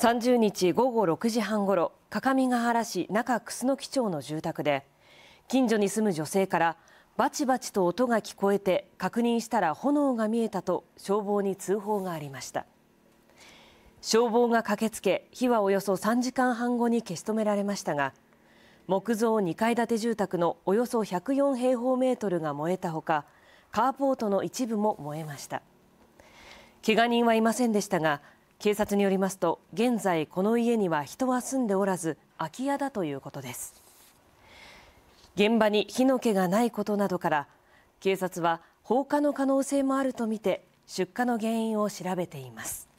30日午後6時半ごろ各務原市中楠木町の住宅で近所に住む女性からバチバチと音が聞こえて確認したら炎が見えたと消防に通報がありました消防が駆けつけ火はおよそ3時間半後に消し止められましたが木造2階建て住宅のおよそ104平方メートルが燃えたほかカーポートの一部も燃えましたけが人はいませんでしたが警察によりますと現在この家には人は住んでおらず空き家だということです現場に火の気がないことなどから警察は放火の可能性もあるとみて出火の原因を調べています